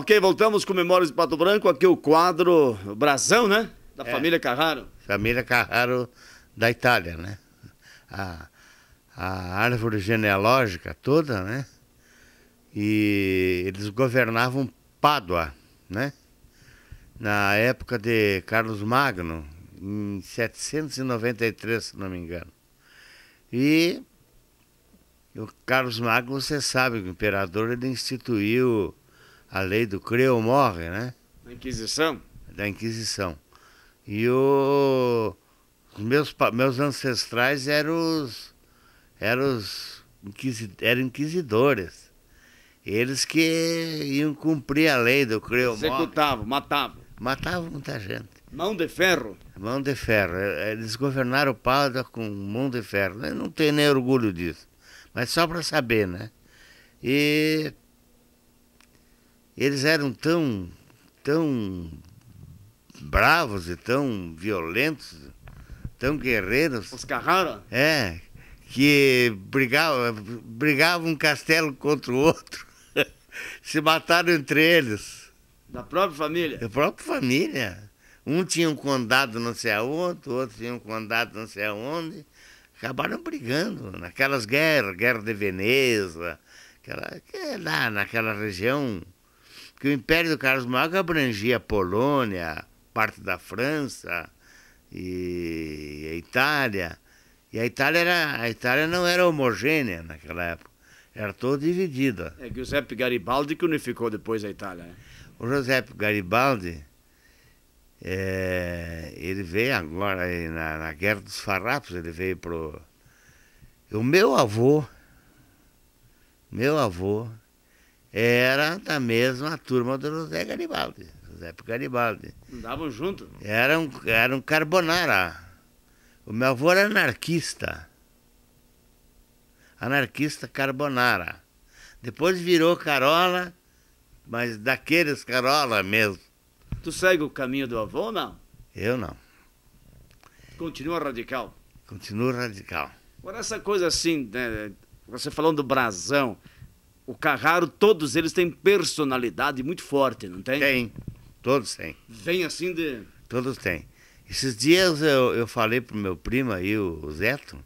Ok, voltamos com Memórias de Pato Branco. Aqui o quadro Brasão, né? Da é. família Carraro. Família Carraro da Itália, né? A, a árvore genealógica toda, né? E eles governavam Pádua, né? Na época de Carlos Magno, em 793, se não me engano. E o Carlos Magno, você sabe, o imperador ele instituiu a lei do creu morre, né? Da Inquisição? Da Inquisição. E o, meus, meus ancestrais eram os, eram os eram inquisidores. Eles que iam cumprir a lei do creu morre. Executavam, matavam. Matavam muita gente. Mão de ferro? Mão de ferro. É, é, eles governaram Pádua com mão de ferro. Eu não tenho nem orgulho disso. Mas só para saber, né? E eles eram tão, tão bravos e tão violentos, tão guerreiros. Os Carrara? É, que brigavam, brigavam um castelo contra o outro, se mataram entre eles. Da própria família? Da própria família. Um tinha um condado não sei aonde, o outro tinha um condado não sei aonde. Acabaram brigando naquelas guerras, guerra de Veneza, aquela, é lá naquela região que o Império do Carlos Magno abrangia a Polônia, parte da França e a Itália. E a Itália, era, a Itália não era homogênea naquela época, era toda dividida. É Giuseppe Garibaldi que unificou depois a Itália. Né? O Giuseppe Garibaldi, é, ele veio agora na, na Guerra dos Farrapos, ele veio pro... O meu avô, meu avô, era da mesma turma do José Garibaldi, José Garibaldi. Andavam junto? Era um, era um carbonara. O meu avô era anarquista. Anarquista carbonara. Depois virou Carola, mas daqueles Carola mesmo. Tu segue o caminho do avô ou não? Eu não. Continua radical? Continua radical. Agora essa coisa assim, né, você falando do brasão, o Carraro, todos eles têm personalidade muito forte, não tem? Tem, todos têm. Vem assim de. Todos têm. Esses dias eu, eu falei pro meu primo aí, o Zeto,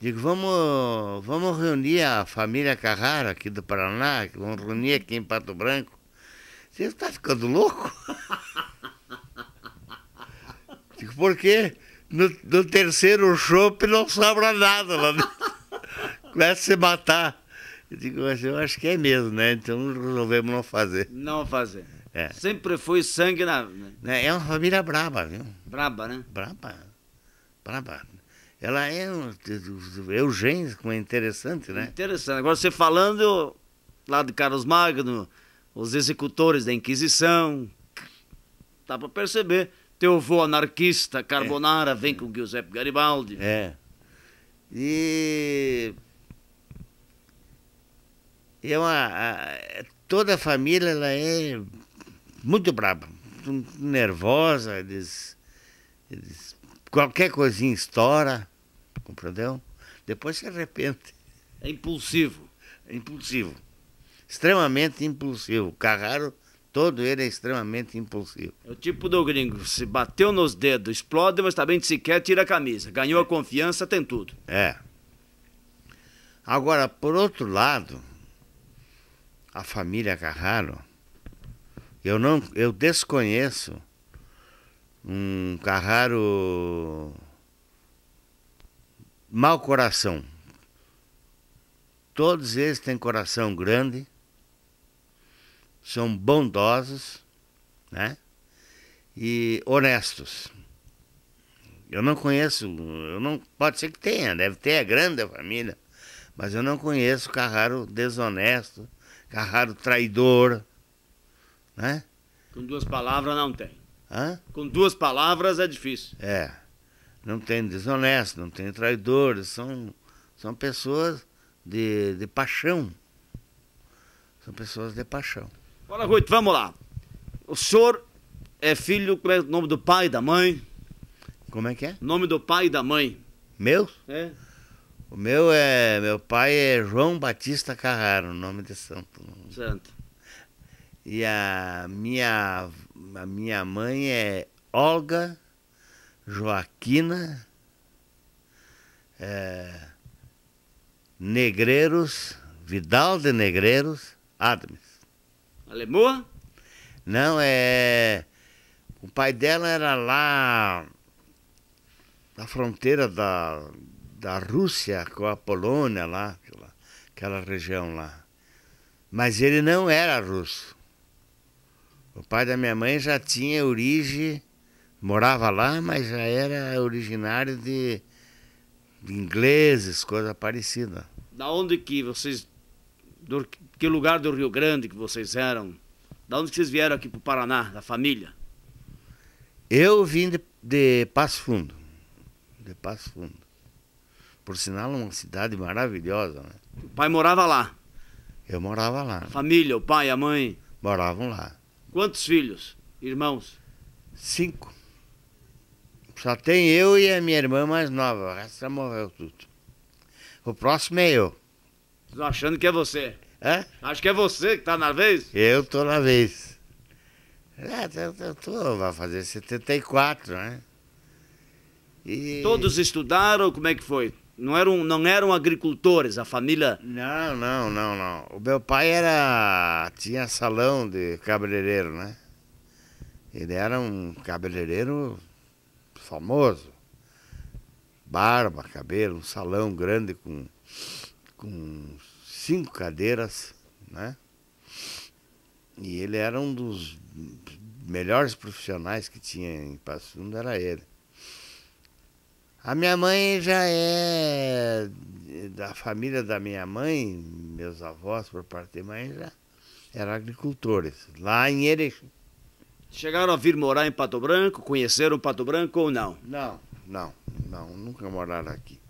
digo, vamos, vamos reunir a família Carraro aqui do Paraná, vamos reunir aqui em Pato Branco. Você está ficando louco? digo, por quê? No, no terceiro chope não sobra nada lá dentro. Começa a se matar. Eu digo assim, eu acho que é mesmo, né? Então resolvemos não fazer. Não fazer. É. Sempre foi sangue na. Né? É, é uma família braba, viu? Braba, né? Braba. Braba. Ela é. é Eugênio, como é interessante, né? Interessante. Agora você falando lá de Carlos Magno, os executores da Inquisição. Dá para perceber. Teu avô anarquista, Carbonara, é. vem com Giuseppe Garibaldi. É. E é uma, a, toda a família ela é muito braba, nervosa, eles, eles, qualquer coisinha estoura, compreendeu? Depois se arrepende. É impulsivo. É impulsivo. Extremamente impulsivo. Carraro, todo ele é extremamente impulsivo. É o tipo do gringo, se bateu nos dedos, explode, mas também se quer tira a camisa. Ganhou a confiança, tem tudo. É. Agora, por outro lado, a família Carraro. Eu não, eu desconheço um Carraro mau coração. Todos eles têm coração grande, são bondosos, né? E honestos. Eu não conheço, eu não, pode ser que tenha, deve ter, é grande a família, mas eu não conheço Carraro desonesto agarraram traidor, né? Com duas palavras não tem. Hã? Com duas palavras é difícil. É. Não tem desonesto, não tem traidor, são, são pessoas de, de paixão. São pessoas de paixão. Fala, Rui vamos lá. O senhor é filho, como é o nome do pai e da mãe? Como é que é? Nome do pai e da mãe. Meu? É. O meu é. Meu pai é João Batista Carraro, o nome de santo. Santo. E a minha, a minha mãe é Olga Joaquina é, Negreiros, Vidal de Negreiros Adams. Alemoa? Não, é. O pai dela era lá na fronteira da, da Rússia com a Polônia lá, aquela região lá. Mas ele não era russo. O pai da minha mãe já tinha origem, morava lá, mas já era originário de, de ingleses, coisa parecida. Da onde que vocês, do, que lugar do Rio Grande que vocês eram? Da onde que vocês vieram aqui para o Paraná, da família? Eu vim de, de Passo Fundo, de Passo Fundo. Por sinal, uma cidade maravilhosa. Né? O pai morava lá? Eu morava lá. A família, o pai, a mãe? Moravam lá. Quantos filhos? Irmãos? Cinco. Só tem eu e a minha irmã mais nova. O resto já morreu tudo. O próximo é eu. Tô achando que é você. Hã? Acho que é você que tá na vez? Eu tô na vez. É, eu, eu tô, vai fazer 74, né? E... Todos estudaram? Como é que foi? Não eram, não eram agricultores, a família. Não, não, não, não. O meu pai era. tinha salão de cabeleireiro, né? Ele era um cabeleireiro famoso. Barba, cabelo, um salão grande com, com cinco cadeiras, né? E ele era um dos melhores profissionais que tinha em Passo Fundo, era ele. A minha mãe já é da família da minha mãe, meus avós por parte de mãe já eram agricultores, lá em Erechim. Chegaram a vir morar em Pato Branco, conheceram Pato Branco ou não? Não, não, não, nunca moraram aqui.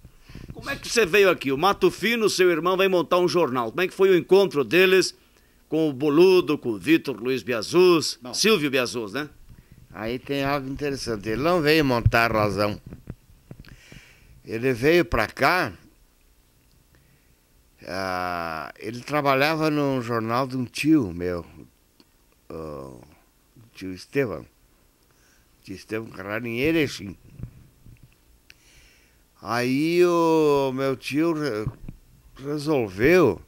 Como é que você veio aqui? O Mato Fino, seu irmão, vai montar um jornal. Como é que foi o encontro deles com o Boludo, com o Vitor Luiz Biazus, Silvio Biazus, né? Aí tem algo interessante. Ele não veio montar razão. Ele veio para cá, uh, ele trabalhava num jornal de um tio meu, o tio Estevam, tio Estevam Carrara em Erechim. Aí o meu tio resolveu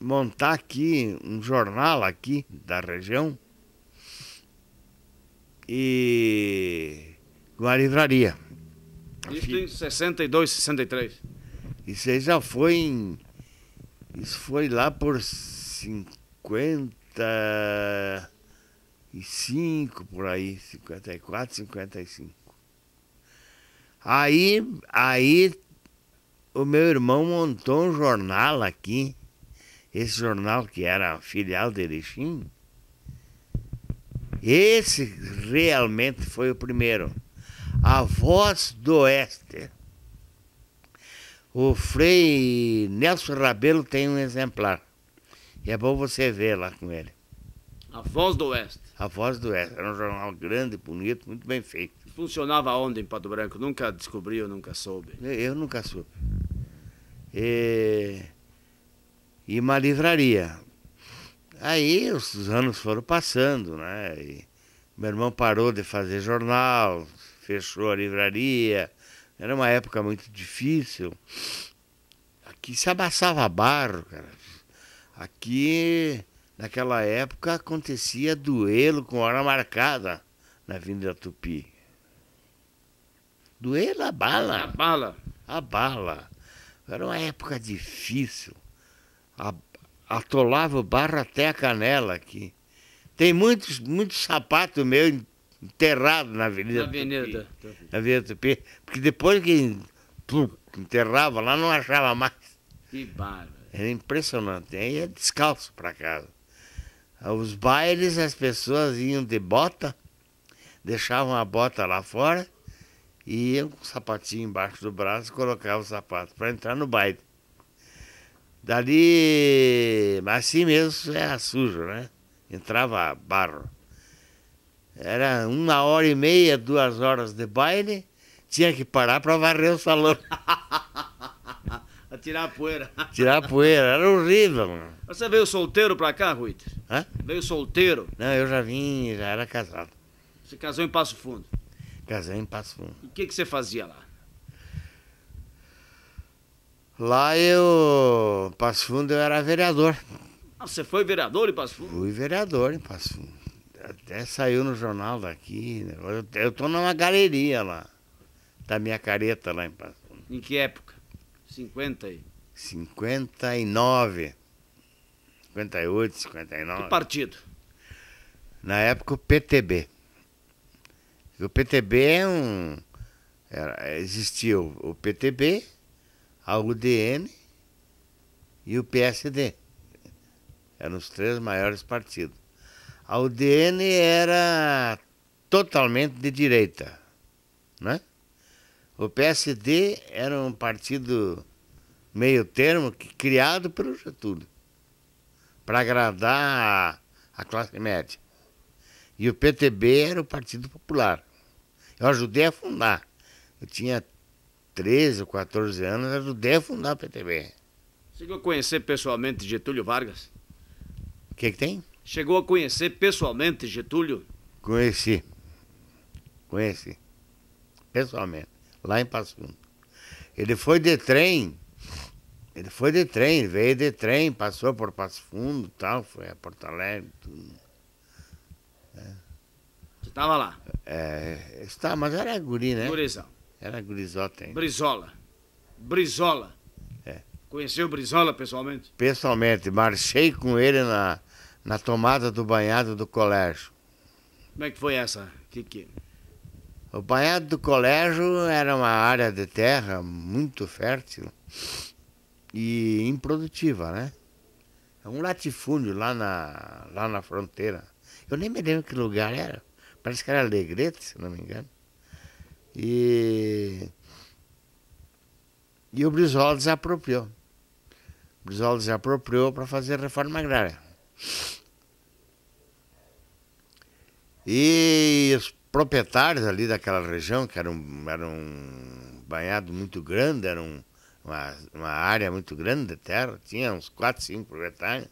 montar aqui um jornal aqui da região e livraria. Isso em 62, 63. Isso aí já foi em. Isso foi lá por 55, por aí. 54, 55. Aí, aí o meu irmão montou um jornal aqui. Esse jornal que era filial de Erechim. Esse realmente foi o primeiro. A Voz do Oeste. O Frei Nelson Rabelo tem um exemplar. E é bom você ver lá com ele. A Voz do Oeste. A Voz do Oeste. Era um jornal grande, bonito, muito bem feito. Funcionava onde em Pato Branco? Nunca descobriu, nunca soube? Eu nunca soube. E, e uma livraria. Aí os anos foram passando, né? E meu irmão parou de fazer jornal, fechou a livraria. Era uma época muito difícil. Aqui se abaçava barro, cara. Aqui, naquela época, acontecia duelo com hora marcada na Vinda Tupi. Duelo a bala. A bala. A bala. Era uma época difícil. A, atolava o barro até a canela aqui. Tem muitos, muitos sapatos meus enterrado na Avenida Na Avenida Tupi. Na Avenida Tupi. Porque depois que enterrava lá, não achava mais. Que bárbaro. Era impressionante. Aí ia é descalço para casa. Os bailes, as pessoas iam de bota, deixavam a bota lá fora e iam com o sapatinho embaixo do braço e colocavam o sapato para entrar no baile. Dali, assim mesmo era é sujo, né? Entrava barro. Era uma hora e meia, duas horas de baile, tinha que parar para varrer o salão. tirar a poeira. Tirar a poeira, era horrível, mano. Você veio solteiro pra cá, Rui? Hã? Veio solteiro? Não, eu já vim, já era casado. Você casou em Passo Fundo? Casei em Passo Fundo. E o que, que você fazia lá? Lá eu. Passo Fundo eu era vereador. Ah, você foi vereador em Passo Fundo? Fui vereador em Passo Fundo. Até saiu no jornal daqui. Né? Eu, eu tô numa galeria lá. Da minha careta lá em Passo. Em que época? 50 e... 59. 58, 59. Que partido? Na época o PTB. O PTB é um. Era, existia o PTB, a UDN e o PSD. Eram os três maiores partidos a UDN era totalmente de direita, né? O PSD era um partido meio termo que, criado pelo Getúlio para agradar a, a, classe média. E o PTB era o Partido Popular. Eu ajudei a fundar. Eu tinha 13 ou 14 anos, ajudei a fundar o PTB. Chegou a conhecer pessoalmente Getúlio Vargas? O que, que tem? Chegou a conhecer pessoalmente Getúlio? Conheci. Conheci. Pessoalmente. Lá em Passo Fundo. Ele foi de trem. Ele foi de trem, veio de trem, passou por Passo Fundo tal, foi a Porto Alegre, tudo. É. Você estava lá? É, está, mas era guri, né? Gurizão. Era gurizota, hein? Brizola. Brizola. É. Conheceu Brizola pessoalmente? Pessoalmente. Marchei com ele na, na tomada do banhado do colégio. Como é que foi essa? Que, que... O banhado do colégio era uma área de terra muito fértil e improdutiva, né? É um latifúndio lá na, lá na fronteira. Eu nem me lembro que lugar era. Parece que era Alegrete, se não me engano. E, e o Brizola desapropriou. O Brizola desapropriou para fazer reforma agrária. E os proprietários ali daquela região, que era um, era um banhado muito grande, era um, uma, uma área muito grande de terra, tinha uns 4, 5 proprietários,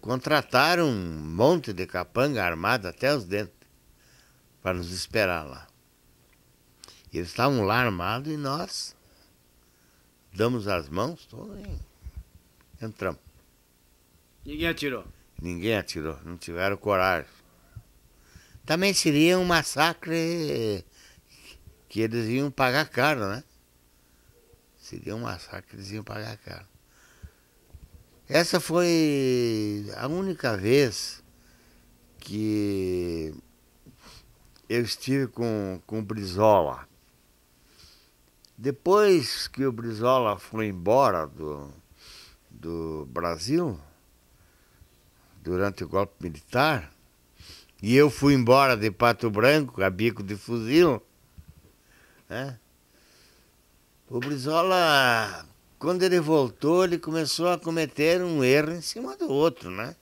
contrataram um monte de capanga armado até os dentes para nos esperar lá. Eles estavam lá armados e nós damos as mãos e entramos. Ninguém atirou? Ninguém atirou, não tiveram coragem. Também seria um massacre que eles iam pagar caro, né? Seria um massacre que eles iam pagar caro. Essa foi a única vez que eu estive com, com o Brizola. Depois que o Brizola foi embora do, do Brasil, durante o golpe militar, e eu fui embora de Pato Branco, a bico de fuzil, né? o Brizola, quando ele voltou, ele começou a cometer um erro em cima do outro, né?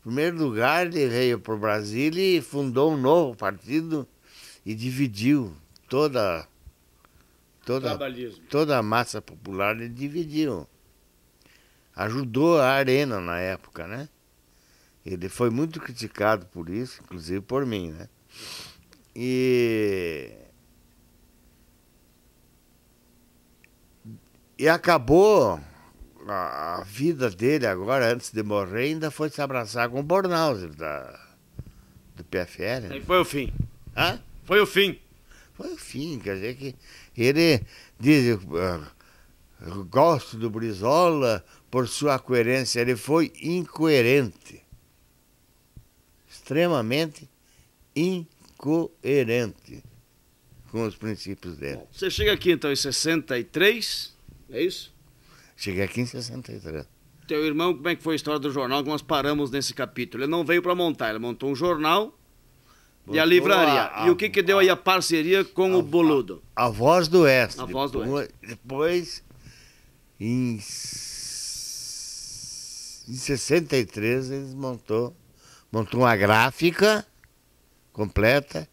Em primeiro lugar, ele veio para o Brasil e fundou um novo partido e dividiu toda toda toda a massa popular, ele dividiu ajudou a Arena na época, né? Ele foi muito criticado por isso, inclusive por mim, né? E e acabou a, vida dele agora, antes de morrer, ainda foi se abraçar com o Bornhauser da, do PFL. E né? foi o fim. Hã? Foi o fim. Foi o fim, quer dizer que ele diz, gosto do Brizola, por sua coerência, ele foi incoerente. Extremamente incoerente com os princípios dele. Você chega aqui então em 63, é isso? Cheguei aqui em 63. Teu irmão, como é que foi a história do jornal? Nós paramos nesse capítulo. Ele não veio para montar, ele montou um jornal Montou e a livraria. A, e o que, que deu aí a parceria com a, o Boludo? A, Voz do Oeste. A Voz do Oeste. Depois, em em 63 eles montou, montou uma gráfica completa,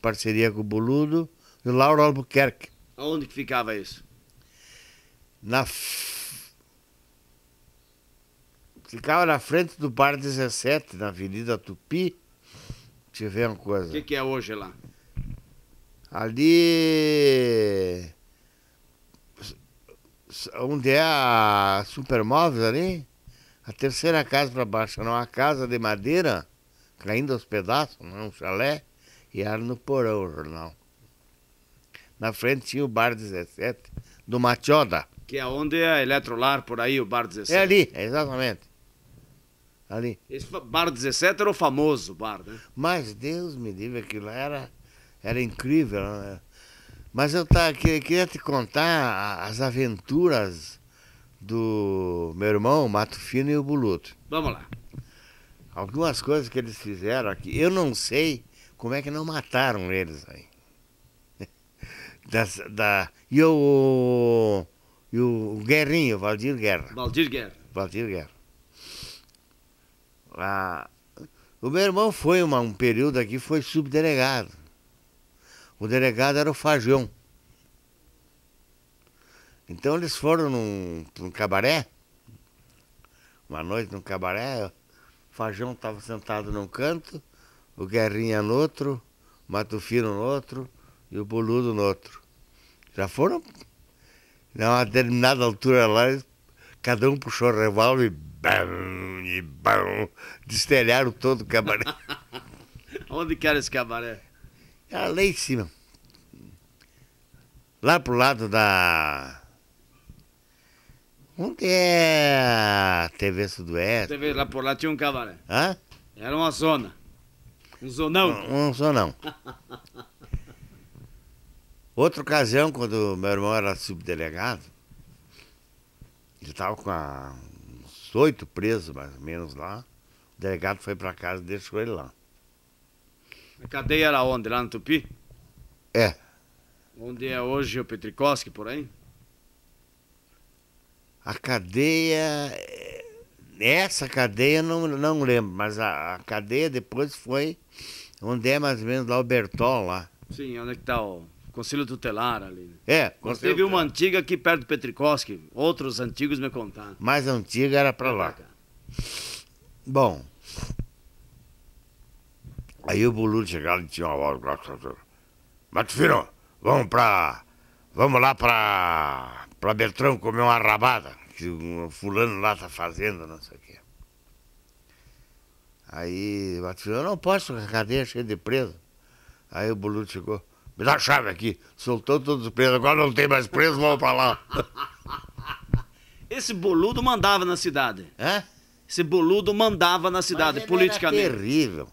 parceria com o Boludo, e o Lauro Albuquerque. Onde que ficava isso? Na f... ficava na frente do bar 17, na Avenida Tupi. ver uma coisa. O que, que é hoje lá? Ali onde é a Supermóveis ali? A terceira casa para baixo era uma casa de madeira, caindo aos pedaços, um chalé, e era no porão o jornal. Na frente tinha o Bar 17, do Matioda. Que é onde é a Eletrolar, por aí, o Bar 17. É ali, é exatamente. Ali. Esse Bar 17 era o famoso bar, né? Mas Deus me livre, aquilo era, era incrível. Né? Mas eu tá, queria te contar as aventuras do meu irmão, Mato Fino e o Buluto. Vamos lá. Algumas coisas que eles fizeram aqui, eu não sei como é que não mataram eles aí. Da, da, e o, e o Guerrinho, Valdir Guerra. Valdir Guerra. Valdir Guerra. Ah, o meu irmão foi uma, um período aqui, foi subdelegado. O delegado era o Fajão. Então eles foram num, num cabaré, uma noite num cabaré, o Fajão estava sentado num canto, o Guerrinha no outro, o Matufino no outro e o Boludo no outro. Já foram, a uma determinada altura lá, cada um puxou o revólver e bam, e bam, destelharam todo o cabaré. Onde que era esse cabaré? Era lá em cima. Lá pro lado da Onde é a TV Sudoeste? TV lá por lá tinha um cabaré. Hã? Era uma zona. Um zonão? Um, um zonão. Outra ocasião, quando meu irmão era subdelegado, ele estava com a, uns oito presos, mais ou menos, lá. O delegado foi para casa e deixou ele lá. A cadeia era onde? Lá no Tupi? É. Onde é hoje o Petricoski, por aí? a cadeia. Essa cadeia não, não lembro, mas a, a cadeia depois foi onde é mais ou menos lá o Bertol lá. Sim, onde é que tá o Conselho Tutelar ali. Né? É, Conselho Teve uma antiga aqui perto do Petrikowski, outros antigos me contaram. Mais antiga era para lá. Pra Bom, aí o Boludo chegava e tinha uma voz. Mato Filho, vamos para Vamos lá para pra Beltrão comer uma rabada, que um fulano lá tá fazendo, não sei o quê. Aí o Batista, eu não posso, a cadeia é cheia de preso. Aí o Boludo chegou, me dá a chave aqui, soltou todos os presos, agora não tem mais preso, vamos pra lá. Esse boludo mandava na cidade. É? Esse boludo mandava na cidade, politicamente. terrível.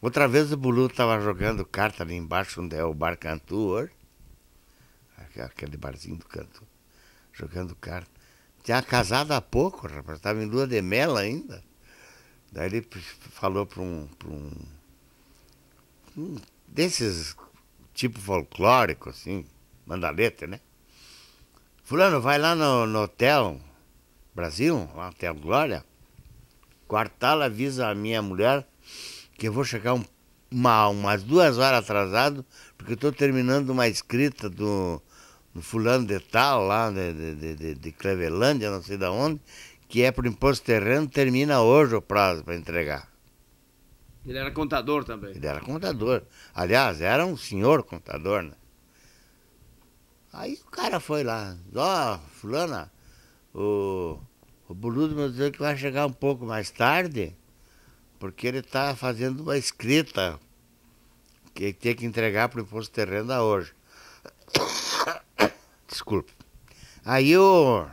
Outra vez o boludo estava jogando carta ali embaixo, onde é o Bar hoje aquele barzinho do canto, jogando carta. Tinha casado há pouco, rapaz, estava em lua de mel ainda. Daí ele falou para um, um, um desses tipo folclórico, assim, mandaleta, né? Fulano, vai lá no, no Hotel Brasil, lá Hotel Glória, quartala, avisa a minha mulher que eu vou chegar um, uma, umas duas horas atrasado, porque eu estou terminando uma escrita do, no fulano de tal, lá de, de, de, de Clevelândia, não sei de onde, que é para o imposto terreno, termina hoje o prazo para entregar. Ele era contador também. Ele era contador. Aliás, era um senhor contador, né? Aí o cara foi lá, ó, oh, fulana, o, o boludo me disse que vai chegar um pouco mais tarde, porque ele está fazendo uma escrita que tem que entregar para o imposto terreno da hoje. Desculpe. Aí eu.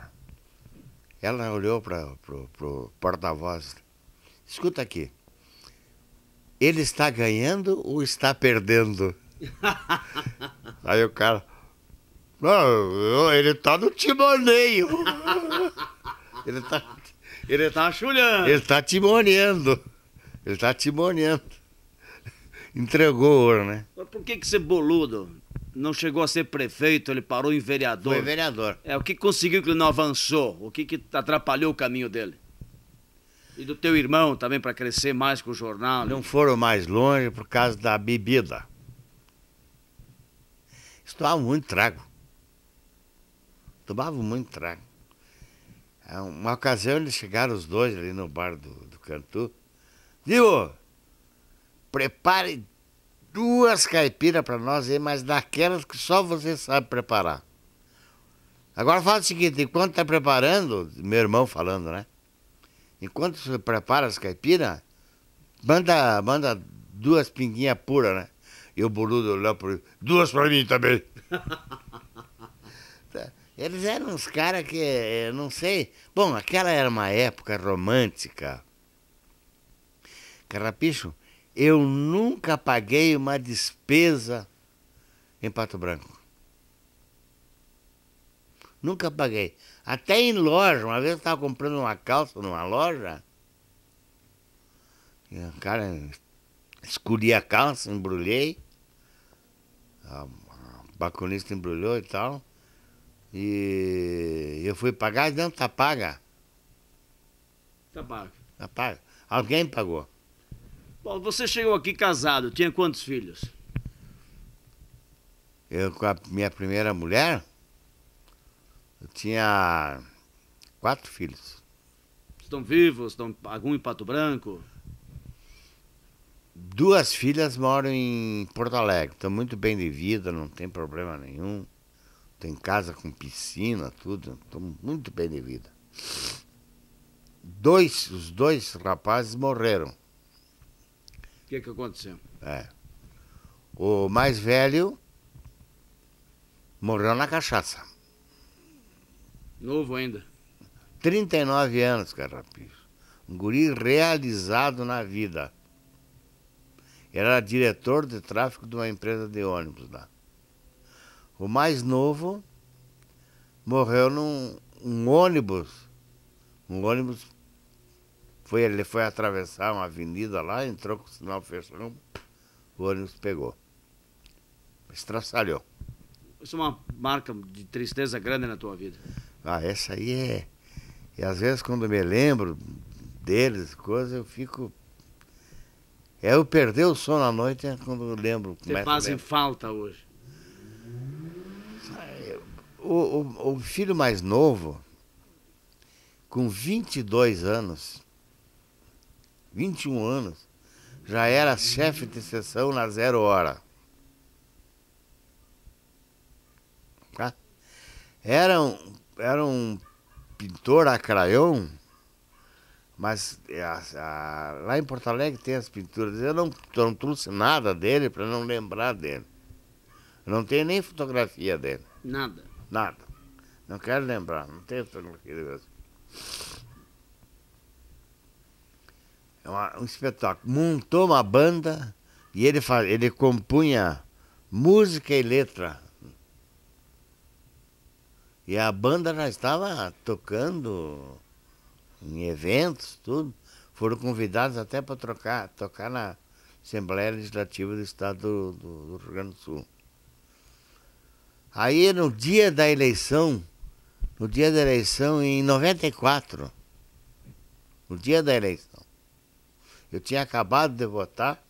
Ela olhou para o porta-voz. Escuta aqui. Ele está ganhando ou está perdendo? Aí o cara. Não, ele está no timoneio. Ele está. Ele está chulhando. Ele está timoneando. Ele está timoneando. Entregou o ouro, né? Mas por que, que você boludo? não chegou a ser prefeito, ele parou em vereador. Foi vereador. É, o que conseguiu que ele não avançou? O que, que atrapalhou o caminho dele? E do teu irmão também, para crescer mais com o jornal? Não foram mais longe por causa da bebida. Eles tomavam muito trago. Tomavam muito trago. É, uma ocasião eles chegaram os dois ali no bar do, do Cantu. Viu? Prepare duas caipiras para nós aí, mas daquelas que só você sabe preparar. Agora fala o seguinte, enquanto está preparando, meu irmão falando, né? Enquanto você prepara as caipiras, manda, manda duas pinguinhas puras, né? E o boludo olhou por duas para mim também. Eles eram uns caras que, eh, não sei. Bom, aquela era uma época romântica. Carrapicho, eu nunca paguei uma despesa em Pato Branco. Nunca paguei. Até em loja. Uma vez eu estava comprando uma calça numa loja. E o cara escolhi a calça, embrulhei. A baconista embrulhou e tal. E eu fui pagar, não, tá paga. Tá paga. Tá paga. Alguém pagou. Paulo, você chegou aqui casado, tinha quantos filhos? Eu com a minha primeira mulher, eu tinha quatro filhos. Estão vivos? Estão algum em Pato Branco? Duas filhas moram em Porto Alegre, estão muito bem de vida, não tem problema nenhum. Tem casa com piscina, tudo, estão muito bem de vida. Dois, os dois rapazes morreram que, é que aconteceu? É. O mais velho morreu na cachaça. Novo ainda. 39 anos, Carrapicho. Um guri realizado na vida. Era diretor de tráfego de uma empresa de ônibus lá. O mais novo morreu num um ônibus, um ônibus foi, ele foi atravessar uma avenida lá, entrou com o sinal fechado, o ônibus pegou. Estraçalhou. Isso é uma marca de tristeza grande na tua vida. Ah, essa aí é. E às vezes quando me lembro deles, coisas eu fico. É eu perder o sono à noite é quando eu lembro. Você fazem falta hoje. O, o, o filho mais novo, com 22 anos, 21 anos, já era chefe de sessão na Zero Hora. Tá? Era, um, era um pintor a crayon, mas a, a, lá em Porto Alegre tem as pinturas. Eu não, não trouxe nada dele para não lembrar dele. Eu não tenho nem fotografia dele. Nada? Nada. Não quero lembrar, não tenho fotografia dele. É um espetáculo. Montou uma banda e ele, faz, ele compunha música e letra. E a banda já estava tocando em eventos, tudo. Foram convidados até para trocar, tocar na Assembleia Legislativa do Estado do, do Rio Grande do Sul. Aí no dia da eleição, no dia da eleição em 94, no dia da eleição, eu tinha acabado de votar.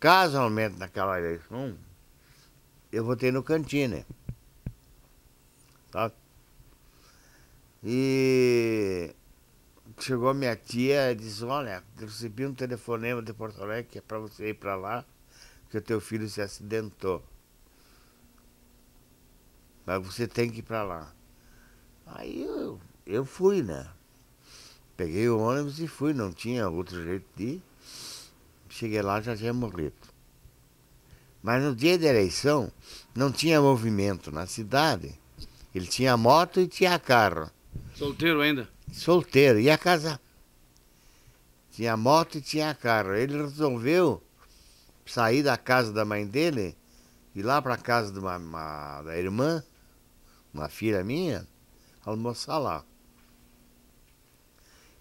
Casualmente naquela eleição, eu votei no cantine Tá? E chegou minha tia e disse, olha, recebi um telefonema de Porto Alegre que é para você ir para lá, que o teu filho se acidentou. Mas você tem que ir para lá. Aí eu, eu fui, né? Peguei o ônibus e fui, não tinha outro jeito de ir. Cheguei lá, já tinha morrido. Mas no dia da eleição, não tinha movimento na cidade. Ele tinha moto e tinha carro. Solteiro ainda? Solteiro. Ia casar. Tinha moto e tinha carro. Ele resolveu sair da casa da mãe dele, ir lá para a casa de uma, uma, da irmã, uma filha minha, almoçar lá.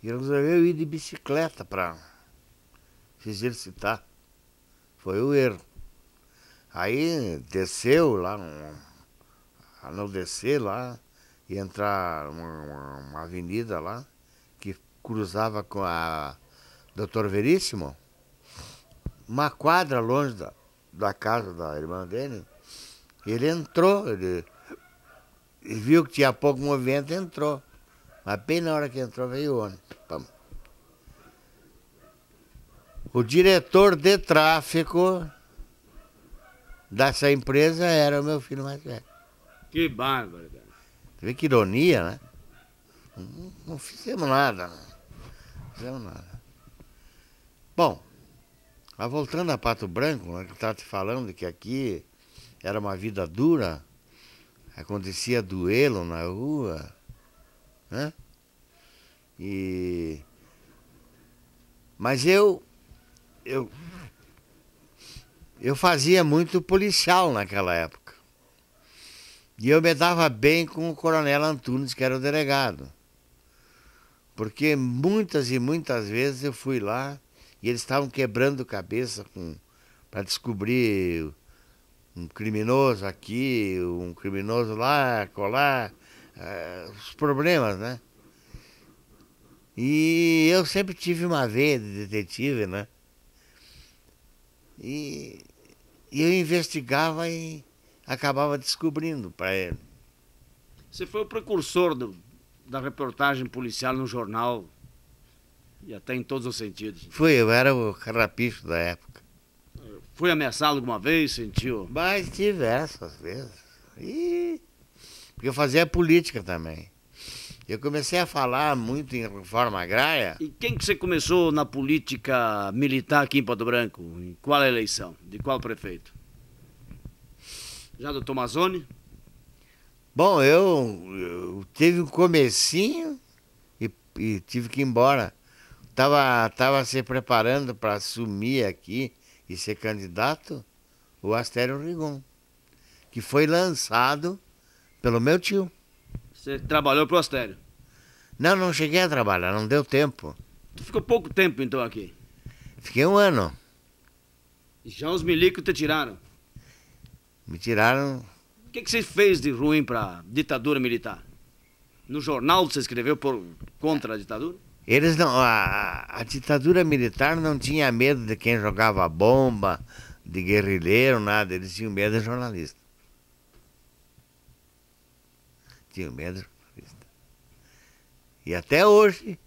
Ele resolveu ir de bicicleta para se exercitar. Foi o erro. Aí desceu lá, a não descer lá, e entrar uma, uma avenida lá, que cruzava com a Doutor Veríssimo, uma quadra longe da, da casa da irmã dele, ele entrou, ele, ele viu que tinha pouco movimento, entrou. Mas bem na hora que entrou veio o ônibus. Pam. O diretor de tráfico dessa empresa era o meu filho mais velho. Que bárbaro. Vê que ironia, né? Não, não fizemos nada. Né? Não fizemos nada. Bom, mas voltando a Pato Branco, né, que estava tá te falando que aqui era uma vida dura, acontecia duelo na rua, né? E... Mas eu, eu. Eu fazia muito policial naquela época. E eu me dava bem com o Coronel Antunes, que era o delegado. Porque muitas e muitas vezes eu fui lá e eles estavam quebrando cabeça para descobrir um criminoso aqui, um criminoso lá, colar uh, os problemas, né? E eu sempre tive uma veia de detetive, né? E, eu investigava e acabava descobrindo para ele. Você foi o precursor do, da reportagem policial no jornal e até em todos os sentidos. Fui, eu era o carrapicho da época. Foi ameaçado alguma vez, sentiu? Mas tive essas vezes. E porque eu fazia política também. Eu comecei a falar muito em reforma agrária. E quem que você começou na política militar aqui em Porto Branco? Em qual eleição? De qual prefeito? Já do Tomazone? Bom, eu, eu, teve um comecinho e, e tive que ir embora. Tava, tava se preparando para assumir aqui e ser candidato o Astério Rigon, que foi lançado pelo meu tio. Você trabalhou pro Astério? Não, não cheguei a trabalhar, não deu tempo. Tu ficou pouco tempo então aqui? Fiquei um ano. Já os milicos te tiraram? Me tiraram. O que, que você fez de ruim pra ditadura militar? No jornal você escreveu por, contra a ditadura? Eles não. A, a ditadura militar não tinha medo de quem jogava bomba, de guerrilheiro, nada. Eles tinham medo de jornalista. tinha medo. E até hoje,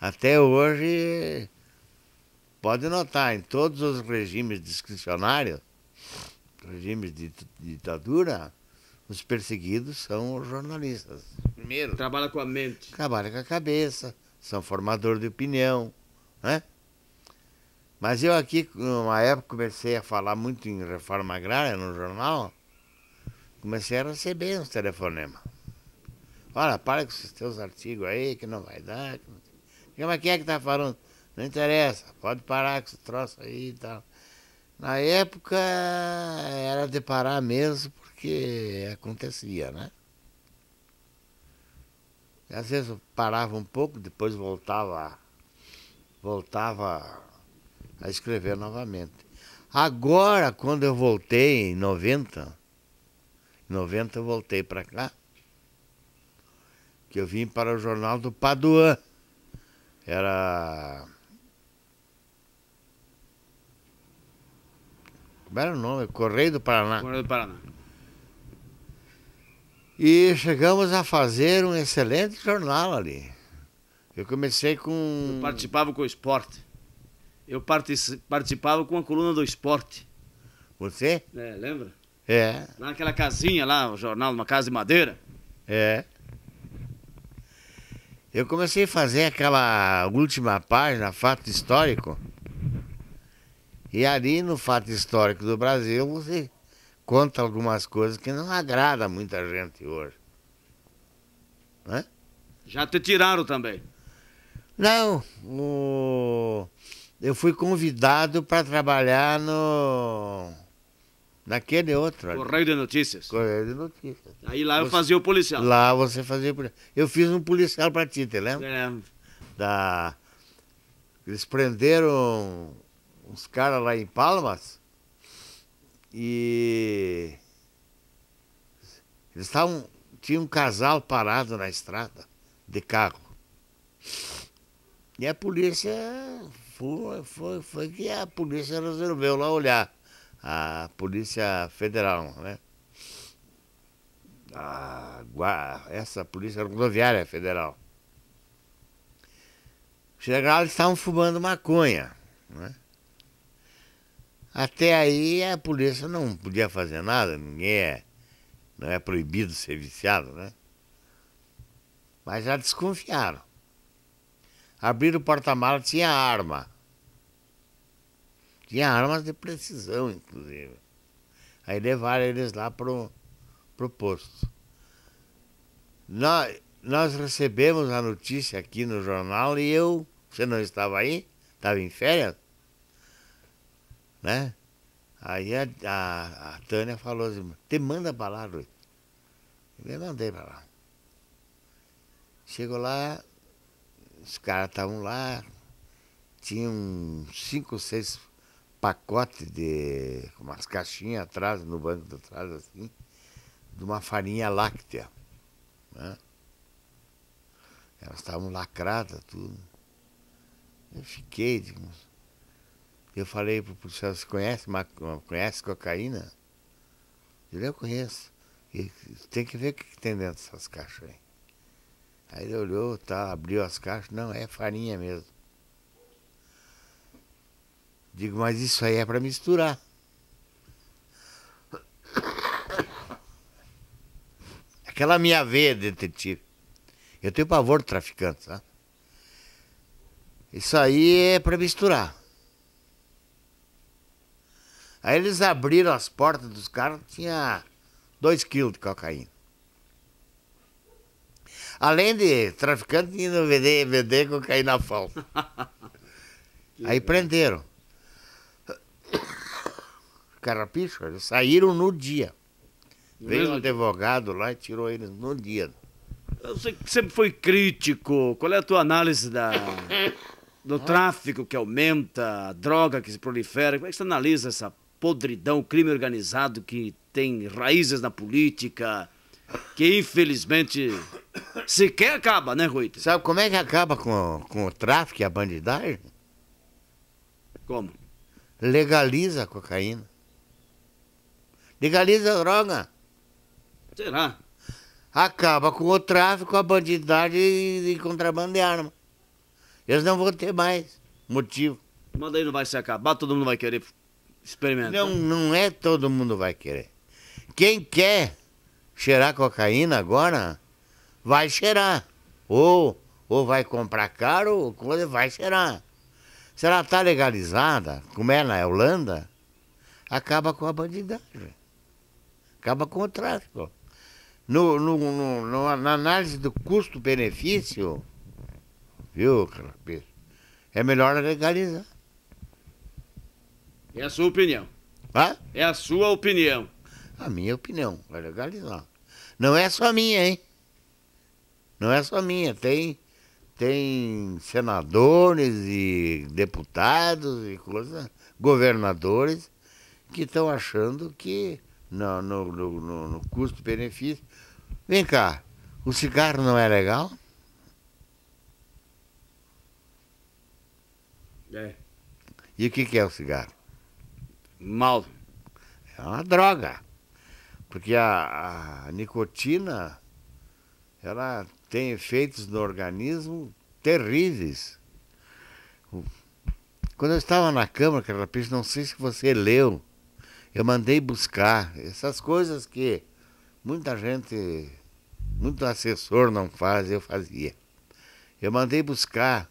até hoje, pode notar, em todos os regimes discricionários, regimes de, ditadura, os perseguidos são os jornalistas. Primeiro. Trabalha com a mente. Trabalha com a cabeça, são formadores de opinião, né? Mas eu aqui, numa época, comecei a falar muito em reforma agrária no jornal, comecei a receber uns telefonemas. Fala, para com esses teus artigos aí, que não vai dar. mas quem é que tá falando? Não interessa, pode parar com esse troço aí e tal. Na época era de parar mesmo, porque acontecia, né? E às vezes eu parava um pouco, depois voltava, voltava a escrever novamente. Agora, quando eu voltei em 90, em 90 eu voltei para cá, que eu vim para o jornal do Paduan. Era. Como era o nome? Correio do Paraná. Correio do Paraná. E chegamos a fazer um excelente jornal ali. Eu comecei com. Eu participava com o esporte. Eu participava com a coluna do esporte. Você? É, lembra? É. Lá naquela casinha lá, o jornal, uma casa de madeira. É. Eu comecei a fazer aquela última página, fato histórico. E ali no fato histórico do Brasil você conta algumas coisas que não agrada muita gente hoje. Né? Já te tiraram também? Não, o... eu fui convidado para trabalhar no Naquele outro. Correio de Notícias. Correio de Notícias. Aí lá você, eu fazia o policial. Lá você fazia o policial. Eu fiz um policial pra ti, te lembra? É. Da... Eles prenderam uns caras lá em Palmas e. Eles estavam. Tinha um casal parado na estrada de carro. E a polícia. Foi, foi, foi que a polícia resolveu lá olhar a Polícia Federal, né? A, essa Polícia Rodoviária Federal. Chegaram, e estavam fumando maconha, né? Até aí a polícia não podia fazer nada, ninguém é, não é proibido ser viciado, né? Mas já desconfiaram. Abriram o porta-malas, tinha arma. Tinha armas de precisão, inclusive. Aí levaram eles lá pro, o posto. Nós, nós recebemos a notícia aqui no jornal e eu, você não estava aí, estava em férias, né? Aí a, a, a Tânia falou assim, te manda para lá, Luiz. Eu mandei para lá. Chegou lá, os caras estavam lá, tinham cinco, seis pacote de. umas caixinhas atrás, no banco de trás, assim, de uma farinha láctea. Né? Elas estavam lacradas, tudo. Eu fiquei, Eu falei pro policial, você conhece, conhece cocaína? Ele eu conheço. E tem que ver o que tem dentro dessas caixas aí. Aí ele olhou, tá, abriu as caixas, não, é farinha mesmo. Digo, mas isso aí é para misturar. Aquela minha veia de detetive. Eu tenho pavor de traficante, sabe? Tá? Isso aí é para misturar. Aí eles abriram as portas dos caras, tinha dois quilos de cocaína. Além de traficante, indo vender, vender cocaína falsa. Aí prenderam. Carrapicho, saíram no dia. Veio um advogado lá e tirou eles no dia. Você sempre foi crítico. Qual é a tua análise da, do ah. tráfico que aumenta, a droga que se prolifera? Como é que você analisa essa podridão, crime organizado que tem raízes na política, que infelizmente sequer acaba, né, Rui? Sabe como é que acaba com, com o tráfico e a bandidagem? Como? legaliza a cocaína. Legaliza a droga. Será? Acaba com o tráfico, a bandidade e contrabando de arma. Eles não vão ter mais motivo. Mas daí não vai se acabar, todo mundo vai querer experimentar. Não, não é todo mundo vai querer. Quem quer cheirar cocaína agora, vai cheirar. Ou, ou vai comprar caro, ou vai cheirar. Se ela está legalizada, como é na Holanda, acaba com a bandidagem. Acaba com o tráfico. No, no, no, no na análise do custo-benefício, viu, é melhor legalizar. É a sua opinião. Hã? É a sua opinião. A minha opinião, é legalizar. Não é só minha, hein? Não é só minha, tem tem senadores e deputados e coisas, governadores, que estão achando que no, no, no, no custo-benefício. Vem cá, o cigarro não é legal? É. E o que, que é o cigarro? Mal. É uma droga. Porque a, a nicotina, ela tem efeitos no organismo terríveis. Quando eu estava na Câmara, Pires, não sei se você leu, eu mandei buscar essas coisas que muita gente, muito assessor não faz, eu fazia. Eu mandei buscar,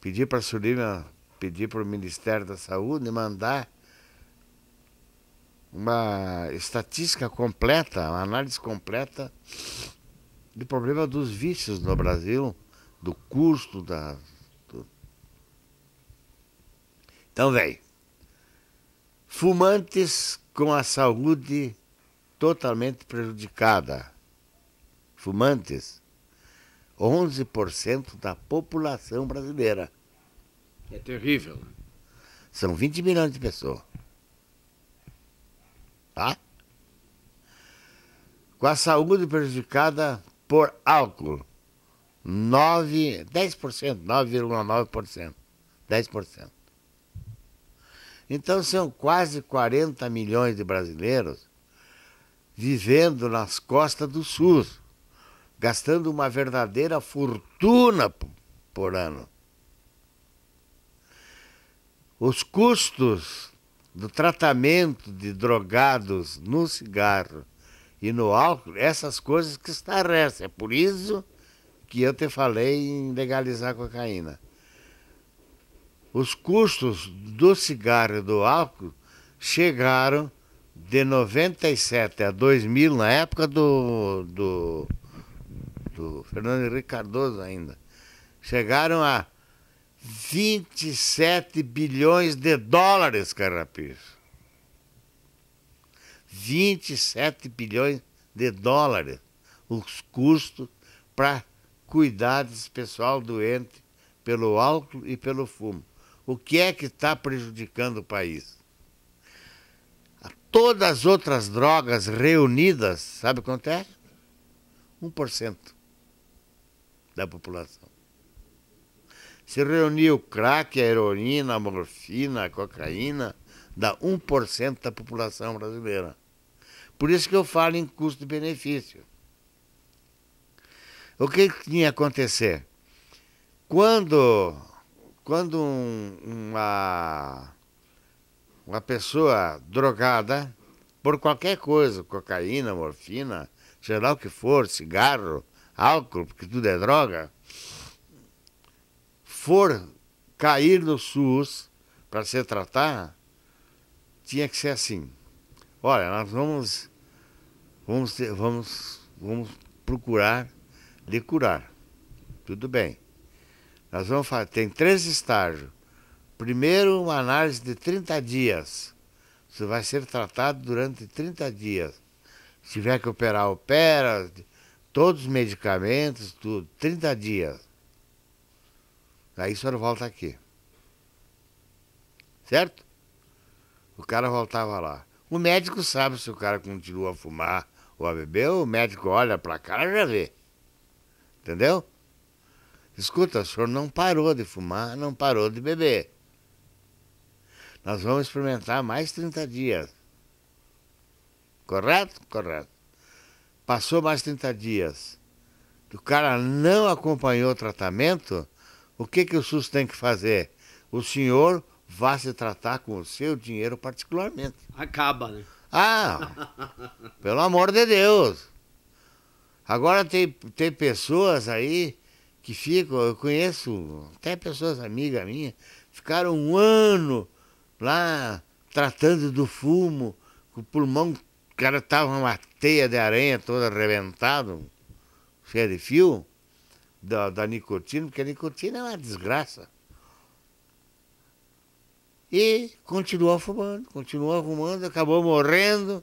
pedi para a Sulima, pedi para o Ministério da Saúde mandar uma estatística completa, uma análise completa do problema dos vícios no Brasil, do custo da. Do... Então vem. Fumantes com a saúde totalmente prejudicada. Fumantes, 11% da população brasileira. É terrível. São 20 milhões de pessoas. Tá? Com a saúde prejudicada por álcool. 9, 10%, 9,9%. 10%. Então são quase 40 milhões de brasileiros vivendo nas costas do SUS, gastando uma verdadeira fortuna por ano. Os custos do tratamento de drogados no cigarro e no álcool, essas coisas que estarrecem. É por isso que eu te falei em legalizar a cocaína. Os custos do cigarro e do álcool chegaram de 97 a 2000, na época do, do, do Fernando Henrique Cardoso ainda, chegaram a 27 bilhões de dólares, Carrapicho. 27 bilhões de dólares os custos para cuidar desse pessoal doente pelo álcool e pelo fumo. O que é que está prejudicando o país? Todas as outras drogas reunidas, sabe quanto é? 1% da população. Se reunir o crack, a heroína, a morfina, a cocaína, dá 1% da população brasileira. Por isso que eu falo em custo-benefício. O que tinha acontecer? Quando, quando um, uma, uma pessoa drogada, por qualquer coisa, cocaína, morfina, sei lá o que for, cigarro, álcool, porque tudo é droga, for cair no SUS para se tratar, tinha que ser assim. Olha, nós vamos vamos, vamos, vamos procurar lhe curar. Tudo bem. Nós vamos fazer, tem três estágios. Primeiro, uma análise de 30 dias. Você vai ser tratado durante 30 dias. Se tiver que operar, opera, todos os medicamentos, tudo, 30 dias. Aí o senhor volta aqui. Certo? O cara voltava lá. O médico sabe se o cara continua a fumar, o ABB, o médico olha para cá e já vê. Entendeu? Escuta, o senhor não parou de fumar, não parou de beber. Nós vamos experimentar mais 30 dias. Correto? Correto. Passou mais 30 dias. O cara não acompanhou o tratamento. O que, que o SUS tem que fazer? O senhor vá se tratar com o seu dinheiro particularmente. Acaba, né? Ah, pelo amor de Deus. Agora tem, tem pessoas aí que ficam, eu conheço até pessoas amigas minhas, ficaram um ano lá tratando do fumo, com o pulmão, o cara tava uma teia de aranha toda arrebentada, cheia de fio, da, da nicotina, porque a nicotina é uma desgraça. E continuou fumando, continuou fumando, acabou morrendo.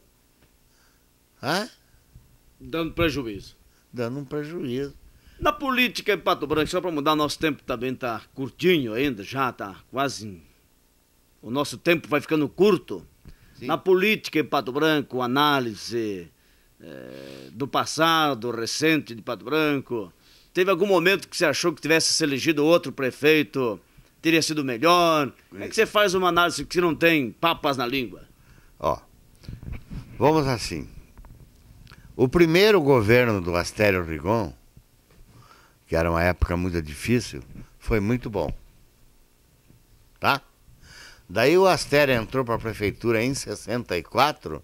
Hã? Dando prejuízo. Dando um prejuízo. Na política em Pato Branco, só para mudar, nosso tempo também está tá curtinho ainda, já está quase. O nosso tempo vai ficando curto. Sim. Na política em Pato Branco, análise é, do passado recente de Pato Branco. Teve algum momento que você achou que tivesse se elegido outro prefeito teria sido melhor? Como é que você faz uma análise que não tem papas na língua? Ó, vamos assim. O primeiro governo do Astério Rigon, que era uma época muito difícil, foi muito bom. Tá? Daí o Astério entrou para a prefeitura em 64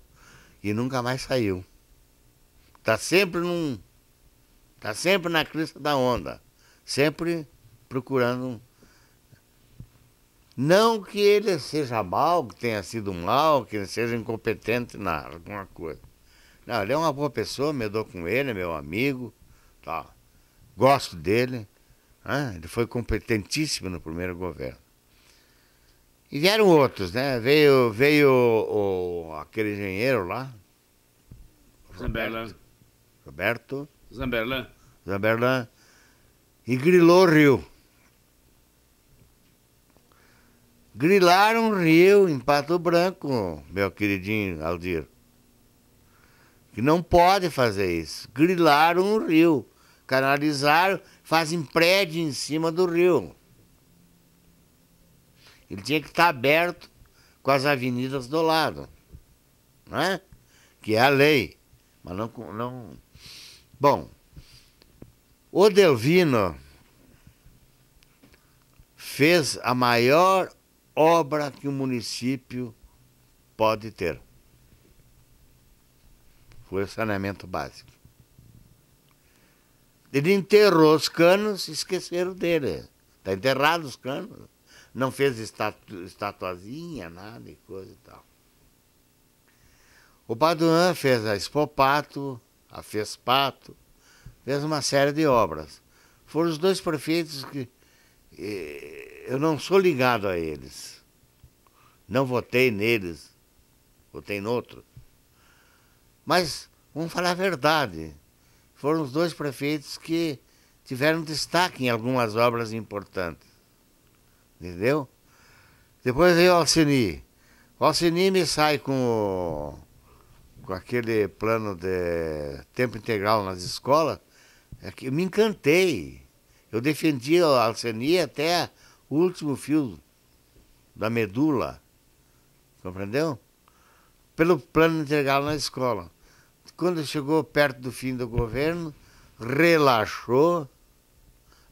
e nunca mais saiu. Tá sempre num tá sempre na crista da onda, sempre procurando não que ele seja mal, que tenha sido mal, que ele seja incompetente na alguma coisa. Não, ele é uma boa pessoa, me dou com ele, é meu amigo, tá. gosto dele. Né? Ele foi competentíssimo no primeiro governo. E vieram outros, né? Veio, veio o, o, aquele engenheiro lá. Zamberlan. Roberto. Zamberlan. Zamberlan. E grilou o rio. Grilaram um rio em Pato Branco, meu queridinho Aldir. Que não pode fazer isso. Grilaram um rio, canalizaram, fazem prédio em cima do rio. Ele tinha que estar aberto com as avenidas do lado, né? Que é a lei, mas não, não... Bom, o Delvino fez a maior obra que o município pode ter. Foi o saneamento básico. Ele enterrou os canos e esqueceram dele. Está enterrado os canos. Não fez estatu estatuazinha, nada e coisa e tal. O Paduan fez a Expopato, a pato, fez uma série de obras. Foram os dois prefeitos que eu não sou ligado a eles. Não votei neles, votei em outro. Mas vamos falar a verdade. Foram os dois prefeitos que tiveram destaque em algumas obras importantes. Entendeu? Depois veio o Alcini. O Alcini me sai com, o, com aquele plano de tempo integral nas escolas. É que eu me encantei. Eu defendi a Alceni até o último fio da medula, compreendeu? Pelo plano integral na escola. Quando chegou perto do fim do governo, relaxou,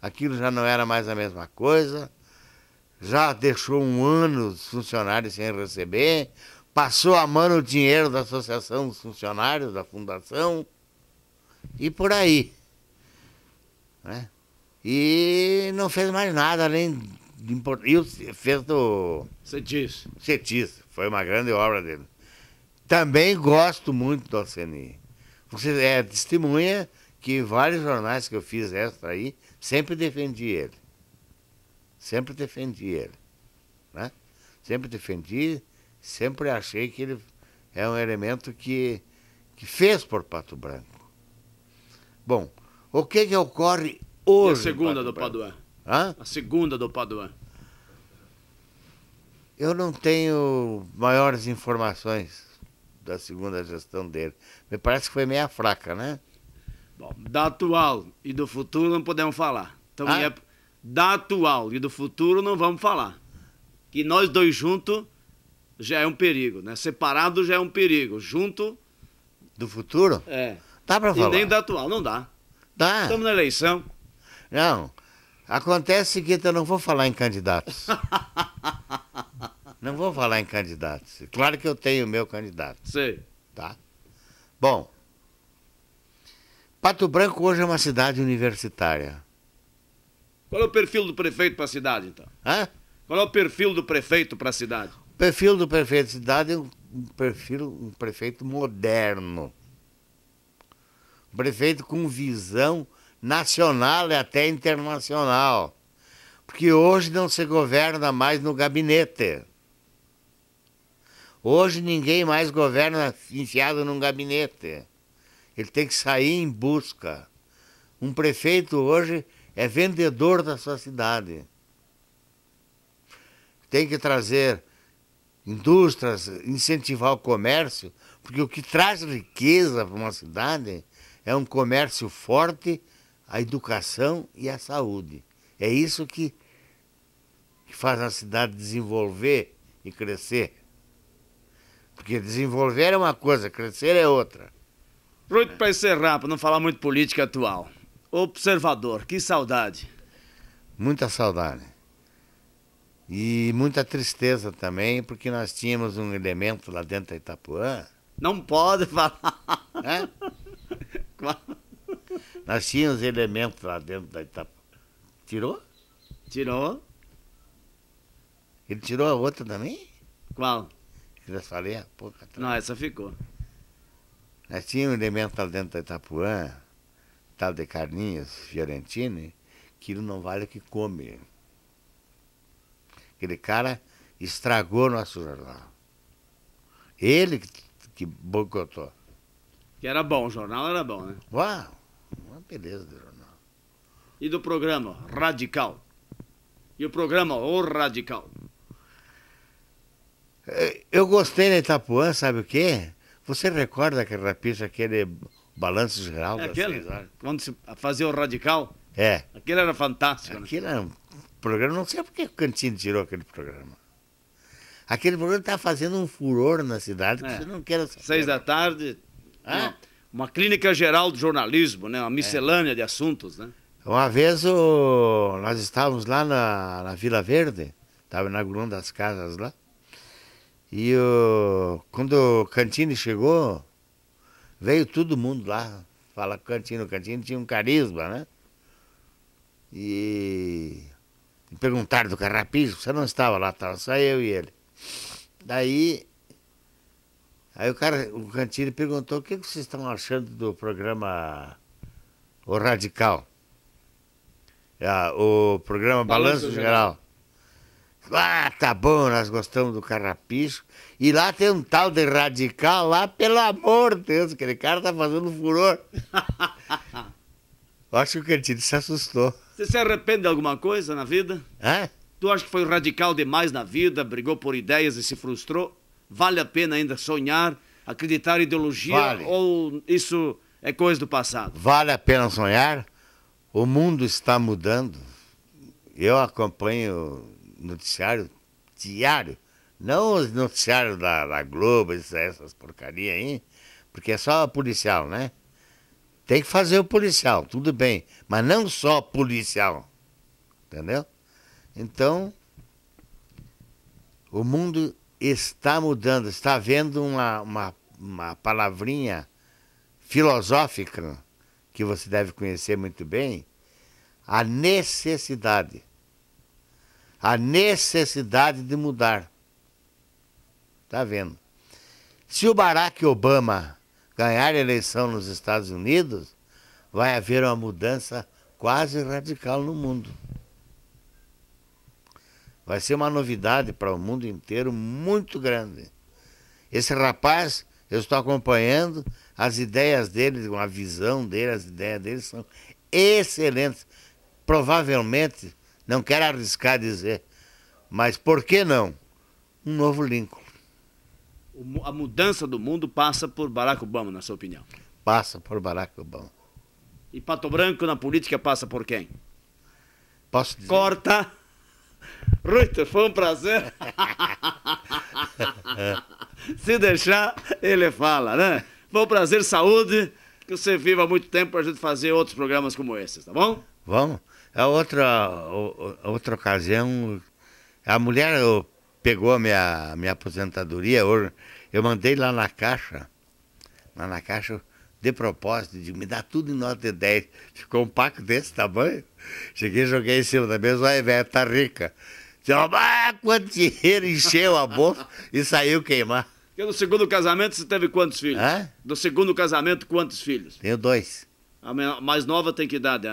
aquilo já não era mais a mesma coisa, já deixou um ano os funcionários sem receber, passou a mão o dinheiro da Associação dos Funcionários, da Fundação, e por aí. Né? E não fez mais nada além de import... E o, fez do. Cetis. Cetis. Foi uma grande obra dele. Também gosto muito do Alceni. Você é testemunha que vários jornais que eu fiz extra aí, sempre defendi ele. Sempre defendi ele. Né? Sempre defendi, sempre achei que ele é um elemento que, que fez por Pato Branco. Bom, o que, que ocorre hoje. E a segunda do Paduan? Hã? A segunda do Paduan. Eu não tenho maiores informações da segunda gestão dele. Me parece que foi meia fraca, né? Bom, da atual e do futuro não podemos falar. Então, ah? é, da atual e do futuro não vamos falar. Que nós dois juntos já é um perigo, né? Separado já é um perigo. Junto. Do futuro? É. Dá pra falar. E nem da atual, não dá. Dá. Estamos na eleição. Não. Acontece que eu não vou falar em candidatos. não vou falar em candidatos. Claro que eu tenho o meu candidato. Sim. Tá? Bom, Pato Branco hoje é uma cidade universitária. Qual é o perfil do prefeito para a cidade, então? Hã? Qual é o perfil do prefeito para a cidade? O perfil do prefeito da cidade é um, perfil, um prefeito moderno. Um prefeito com visão nacional e até internacional. Porque hoje não se governa mais no gabinete. Hoje ninguém mais governa enfiado num gabinete. Ele tem que sair em busca. Um prefeito hoje é vendedor da sua cidade. Tem que trazer indústrias, incentivar o comércio, porque o que traz riqueza para uma cidade é um comércio forte a educação e a saúde. É isso que, que faz a cidade desenvolver e crescer. Porque desenvolver é uma coisa, crescer é outra. Pronto para encerrar, para não falar muito política atual. Observador, que saudade. Muita saudade. E muita tristeza também, porque nós tínhamos um elemento lá dentro da Itapuã. Não pode falar. É? Nós tínhamos elementos lá dentro da Itapa. Tirou? Tirou. Ele tirou a outra também? Qual? Eu falei há pouco atrás. Não, essa ficou. Nós tínhamos um elemento lá dentro da Itapuã, tal de carninhas Fiorentini, que não vale o que come. Aquele cara estragou nosso jornal. Ele que boicotou. Que era bom, o jornal era bom, né? Uau! beleza do jornal. E do programa Radical? E o programa O Radical? É, eu gostei da Itapuã, sabe o quê? Você recorda aquele rapista, aquele balanço geral? É aquele, assim, quando se fazia o Radical? É. Aquele era fantástico. Aquele né? era um programa, não sei por que o cantinho tirou aquele programa. Aquele programa está fazendo um furor na cidade que é. você não quer saber. Seis da tarde. Ah? Não uma clínica geral do jornalismo, né? Uma é. miscelânea é. de assuntos, né? Uma vez o... nós estávamos lá na, na Vila Verde, estava inaugurando as casas lá, e o... quando o Cantini chegou, veio todo mundo lá, fala Cantino, Cantino tinha um carisma, né? E, e perguntaram do Carrapicho, você não estava lá, estava só eu e ele. Daí Aí o cara, o Cantini perguntou o que vocês estão achando do programa O Radical. Ah, o programa Balanço, Balanço Geral. Geral. Ah, tá bom, nós gostamos do carrapicho. E lá tem um tal de radical lá, pelo amor de Deus, aquele cara tá fazendo furor. Eu acho que o Cantini se assustou. Você se arrepende de alguma coisa na vida? É? Tu acha que foi radical demais na vida, brigou por ideias e se frustrou? Vale a pena ainda sonhar, acreditar em ideologia vale. ou isso é coisa do passado? Vale a pena sonhar. O mundo está mudando. Eu acompanho noticiário diário, não os noticiários da, da Globo, essas porcarias aí, porque é só policial, né? Tem que fazer o policial, tudo bem, mas não só policial, entendeu? Então, o mundo está mudando, está havendo uma, uma, uma palavrinha filosófica que você deve conhecer muito bem, a necessidade. A necessidade de mudar. Tá vendo? Se o Barack Obama ganhar a eleição nos Estados Unidos, vai haver uma mudança quase radical no mundo. Vai ser uma novidade para o mundo inteiro muito grande. Esse rapaz, eu estou acompanhando, as ideias dele, a visão dele, as ideias dele são excelentes. Provavelmente, não quero arriscar dizer, mas por que não? Um novo Lincoln. A mudança do mundo passa por Barack Obama, na sua opinião? Passa por Barack Obama. E Pato Branco na política passa por quem? Posso dizer? Corta! Rui, foi um prazer. Se deixar, ele fala, né? Foi um prazer, saúde. Que você viva muito tempo para a gente fazer outros programas como esses, tá bom? Vamos. É outra, outra ocasião, a mulher pegou a minha, minha aposentadoria, eu mandei lá na caixa, lá na caixa de propósito, de me dar tudo em nota de 10. Ficou um paco desse tamanho. Cheguei, joguei em cima da mesa, olha, velho, tá rica. Disse, ah, quanto dinheiro, encheu a bolsa e saiu queimar. E no segundo casamento você teve quantos filhos? Hã? Do segundo casamento, quantos filhos? Tenho dois. A mais nova tem que idade? É,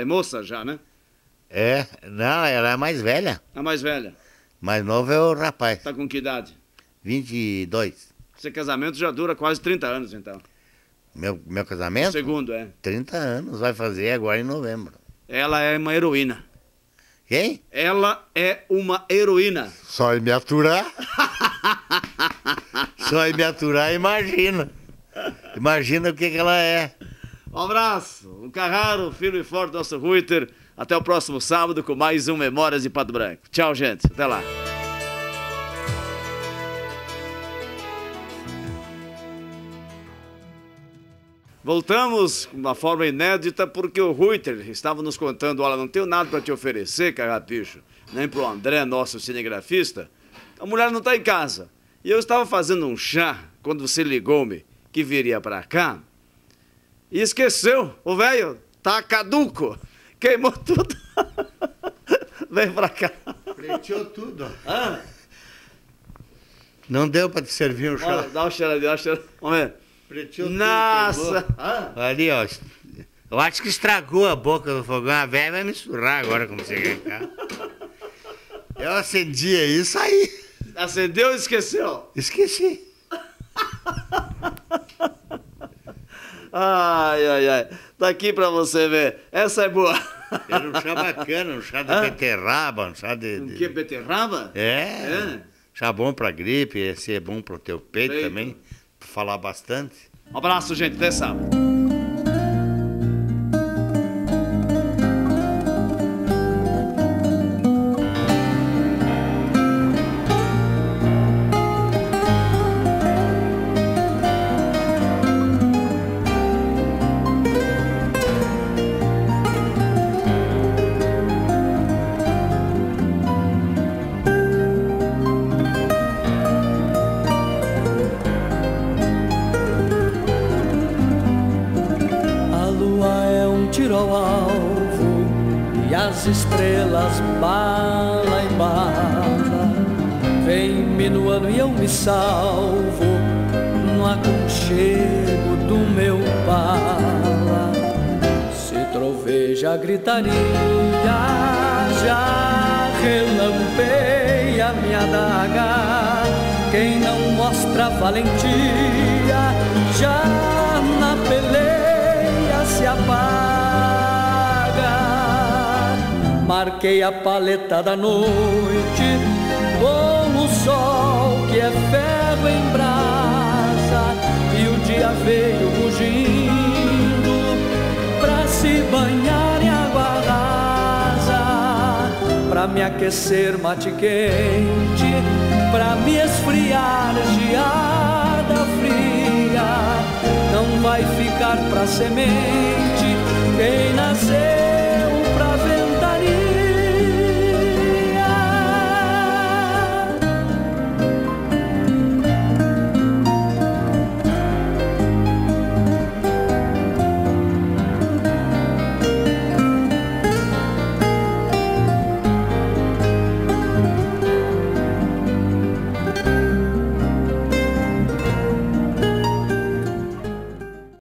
é moça já, né? É, não, ela é mais velha. A mais velha. Mais nova é o rapaz. Tá com que idade? 22. Esse casamento já dura quase 30 anos, então. Meu, meu casamento? O segundo, é. 30 anos, vai fazer agora em novembro. Ela é uma heroína. Quem? Ela é uma heroína. Só em me aturar. Só em me aturar, imagina. Imagina o que, que ela é. Um abraço, um carraro, firme e forte, nosso Ruiter. Até o próximo sábado com mais um Memórias de Pato Branco. Tchau, gente. Até lá. Voltamos de uma forma inédita porque o Reuter estava nos contando, olha, não tenho nada para te oferecer, carrapicho, nem para o André, nosso cinegrafista. A mulher não está em casa. E eu estava fazendo um chá quando você ligou-me que viria para cá e esqueceu. O velho tá caduco, queimou tudo. Vem para cá. Preteou tudo. Ah. Não deu para te servir um chá. Olha, dá uma cheiradinha, dá uma cheiradinha. Vamos ver. Nossa! Ali, ó. Eu acho que estragou a boca do fogão. A velha vai misturar agora como você quer. Eu Eu aí e saí. Acendeu ou esqueceu? Esqueci. Ai, ai, ai. Tá aqui pra você ver. Essa é boa. Era um chá bacana, um chá de ah? beterraba, um chá de. de... Um que? Beterraba? É. é. Chá bom pra gripe, esse é bom pro teu peito Feito. também falar bastante. Um abraço, gente. Até sábado. estrelas bala e bala Vem-me no ano e eu me salvo No aconchego do meu pala Se troveja a gritaria Já relampeia minha daga Quem não mostra valentia Já Marquei a paleta da noite com o sol que é ferro em brasa e o dia veio rugindo pra se banhar em água rasa, pra me aquecer mate quente, pra me esfriar geada fria. Não vai ficar pra semente quem nascer